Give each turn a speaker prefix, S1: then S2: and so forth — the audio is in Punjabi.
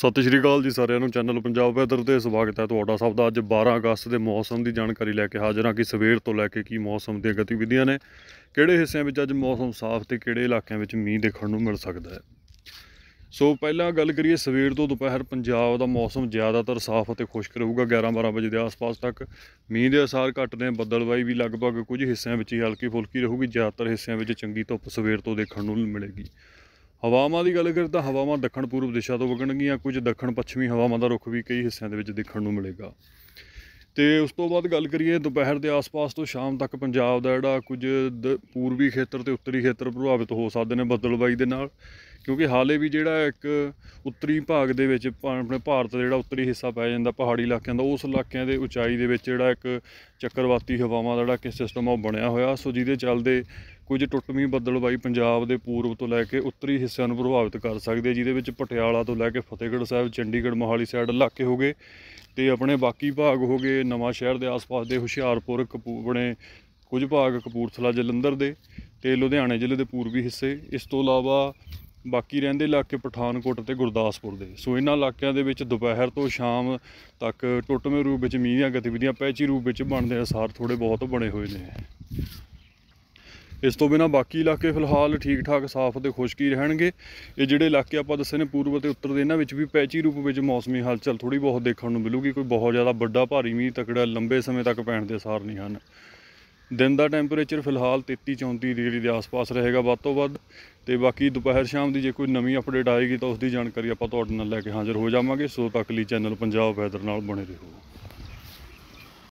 S1: ਸਤਿ ਸ਼੍ਰੀ ਅਕਾਲ ਜੀ ਸਾਰਿਆਂ ਨੂੰ ਚੈਨਲ ਪੰਜਾਬ ਵੈਦਰ ਤੇ ਸਵਾਗਤ ਹੈ ਤੁਹਾਡਾ ਸਭ ਦਾ ਅੱਜ 12 ਅਗਸਤ ਦੇ ਮੌਸਮ ਦੀ ਜਾਣਕਾਰੀ ਲੈ ਕੇ ਹਾਜ਼ਰ ਹਾਂ ਕਿ ਸਵੇਰ ਤੋਂ ਲੈ ਕੇ ਕੀ ਮੌਸਮ ਦੀਆਂ ਗਤੀਵਿਧੀਆਂ ਨੇ ਕਿਹੜੇ ਹਿੱਸਿਆਂ ਵਿੱਚ ਅੱਜ ਮੌਸਮ ਸਾਫ਼ ਤੇ ਕਿਹੜੇ ਇਲਾਕਿਆਂ ਵਿੱਚ ਮੀਂਹ ਦੇਖਣ ਨੂੰ ਮਿਲ ਸਕਦਾ ਹੈ ਸੋ ਪਹਿਲਾਂ ਗੱਲ ਕਰੀਏ ਸਵੇਰ ਤੋਂ ਦੁਪਹਿਰ ਪੰਜਾਬ ਦਾ ਮੌਸਮ ਜ਼ਿਆਦਾਤਰ ਸਾਫ਼ ਅਤੇ ਖੁਸ਼ਕ ਰਹੂਗਾ 11-12 ਵਜੇ ਦੇ ਆਸ-ਪਾਸ ਤੱਕ ਮੀਂਹ ਦੇ ਅਸਰ ਘੱਟ ਨੇ ਬੱਦਲਬਾਈ ਵੀ ਲਗਭਗ ਕੁਝ ਹਿੱਸਿਆਂ ਵਿੱਚ ਹੀ ਹਲਕੀ ਫੁਲਕੀ ਰਹੂਗੀ ਜ਼ਿਆਦਾਤਰ ਹਿੱਸਿਆਂ ਵਿੱਚ ਚੰਗੀ ਧੁੱਪ ਸਵੇਰ ਤੋਂ ਦੇਖਣ ਨੂੰ ਮਿਲੇਗੀ ਹਵਾਵਾਂ ਦੀ ਗੱਲ ਕਰੀ ਤਾਂ ਹਵਾਵਾਂ ਦੱਖਣ ਪੂਰਬ ਦਿਸ਼ਾ ਤੋਂ ਵਗਣਗੀਆਂ ਕੁਝ ਦੱਖਣ ਪੱਛਮੀ ਹਵਾਵਾਂ ਦਾ ਰੁਖ ਵੀ ਕਈ ਹਿੱਸਿਆਂ ਦੇ ਵਿੱਚ ਦੇਖਣ ਨੂੰ ਮਿਲੇਗਾ ਤੇ ਉਸ ਤੋਂ ਬਾਅਦ ਗੱਲ ਕਰੀਏ ਦੁਪਹਿਰ ਦੇ ਆਸ-ਪਾਸ ਤੋਂ ਸ਼ਾਮ ਤੱਕ ਪੰਜਾਬ ਦਾ ਜਿਹੜਾ ਕੁਝ ਪੂਰਬੀ ਖੇਤਰ ਤੇ ਉੱਤਰੀ ਖੇਤਰ ਪ੍ਰਭਾਵਿਤ ਹੋ ਸਕਦੇ ਨੇ ਬੱਦਲਬਾਈ ਦੇ ਨਾਲ ਕਿਉਂਕਿ ਹਾਲੇ ਵੀ ਜਿਹੜਾ ਇੱਕ ਉੱਤਰੀ ਭਾਗ ਦੇ ਵਿੱਚ ਆਪਣੇ ਭਾਰਤ ਦਾ ਜਿਹੜਾ ਉੱਤਰੀ ਹਿੱਸਾ ਪੈ ਜਾਂਦਾ ਪਹਾੜੀ ਇਲਾਕਿਆਂ ਦਾ ਉਸ ਇਲਾਕਿਆਂ ਦੇ ਉਚਾਈ ਦੇ ਵਿੱਚ ਜਿਹੜਾ ਇੱਕ ਚੱਕਰਵਾਤੀ ਹਵਾਵਾਂ ਦਾ ਜਿਹੜਾ ਕਿ ਸਿਸਟਮ ਉਹ ਬਣਿਆ ਹੋਇਆ ਸੋ ਜਿਹਦੇ ਚੱਲਦੇ ਕੁਝ ਟੁੱਟਵੀਂ ਬਾਈ ਪੰਜਾਬ ਦੇ ਪੂਰਬ ਤੋਂ ਲੈ ਕੇ ਉੱਤਰੀ ਹਿੱਸਿਆਂ ਨੂੰ ਪ੍ਰਭਾਵਿਤ ਕਰ ਸਕਦੇ ਜਿਹਦੇ ਵਿੱਚ ਪਟਿਆਲਾ ਤੋਂ ਲੈ ਕੇ ਫਤਿਹਗੜ੍ਹ ਸਾਹਿਬ ਚੰਡੀਗੜ੍ਹ ਮੋਹਾਲੀ ਸਾਈਡ ਇਲਾਕੇ ਹੋਗੇ ਤੇ ਆਪਣੇ ਬਾਕੀ ਭਾਗ ਹੋਗੇ ਨਵਾਂ ਸ਼ਹਿਰ ਦੇ ਆਸ-ਪਾਸ ਦੇ ਹੁਸ਼ਿਆਰਪੁਰ ਕਪੂ ਆਪਣੇ ਕੁਝ ਭਾਗ ਕਪੂਰਥਲਾ ਜਲੰਧਰ ਦੇ ਤੇ ਲੁਧਿਆਣੇ ਜ਼ਿਲ੍ਹੇ ਦੇ ਪੂਰਬੀ ਹਿੱਸੇ ਇਸ ਤੋਂ ਇਲਾਵਾ ਬਾਕੀ ਰਹਿੰਦੇ ਇਲਾਕੇ ਪਠਾਨਕੋਟ ਤੇ ਗੁਰਦਾਸਪੁਰ ਦੇ ਸੋ ਇਹਨਾਂ ਇਲਾਕਿਆਂ ਦੇ ਵਿੱਚ ਦੁਪਹਿਰ ਤੋਂ ਸ਼ਾਮ ਤੱਕ ਟੁੱਟਵੇਂ ਰੂਪ ਵਿੱਚ ਮੀਂਹ ਦੀਆਂ ਗਤੀਵਿਧੀਆਂ ਪੈਚੀ ਰੂਪ ਵਿੱਚ ਬਣਦੇ ਅਸਾਰ ਥੋੜੇ ਬਹੁਤ ਬਣੇ ਹੋਏ ਨੇ ਇਸ ਤੋਂ ਬਿਨਾ ਬਾਕੀ ਇਲਾਕੇ ਫਿਲਹਾਲ ਠੀਕ ਠਾਕ ਸਾਫ਼ ਤੇ ਖੁਸ਼ਕੀ ਰਹਿਣਗੇ ਇਹ ਜਿਹੜੇ ਇਲਾਕੇ ਆਪਾਂ ਦੱਸੇ ਨੇ ਪੂਰਬ ਤੇ ਉੱਤਰ ਦੇ ਇਹਨਾਂ ਵਿੱਚ ਵੀ ਪੈਚੀ ਰੂਪ ਵਿੱਚ ਮੌਸਮੀ ਹਲਚਲ ਥੋੜੀ ਬਹੁਤ ਦੇਖਣ ਨੂੰ ਮਿਲੂਗੀ ਕੋਈ ਬਹੁਤ ਜ਼ਿਆਦਾ ਵੱਡਾ ਭਾਰੀ ਮੀਂਹ ਤਕੜਾ ਲੰਬੇ ਸਮੇਂ ਤੱਕ ਪੈਣ ਦੇ ਅਸਾਰ ਨਹੀਂ ਹਨ ਦਿਨ ਦਾ ਟੈਂਪਰੇਚਰ ਫਿਲਹਾਲ 33 34 ਡਿਗਰੀ ਦੇ ਆਸ-ਪਾਸ ਰਹੇਗਾ ਵੱਧ ਤੋਂ ਵੱਧ ਤੇ ਬਾਕੀ ਦੁਪਹਿਰ ਸ਼ਾਮ ਦੀ ਜੇ ਕੋਈ ਨਵੀਂ ਅਪਡੇਟ ਆਏਗੀ ਤਾਂ ਉਸ ਦੀ ਜਾਣਕਾਰੀ ਆਪਾਂ ਤੁਹਾਡੇ ਨਾਲ ਲੈ ਕੇ ਹਾਜ਼ਰ ਹੋ ਜਾਵਾਂਗੇ ਸੋ ਤੱਕ ਲਈ ਚੈਨਲ ਪੰਜਾਬ ਵੈਦਰ ਨਾਲ ਬਣੇ ਰਹੋ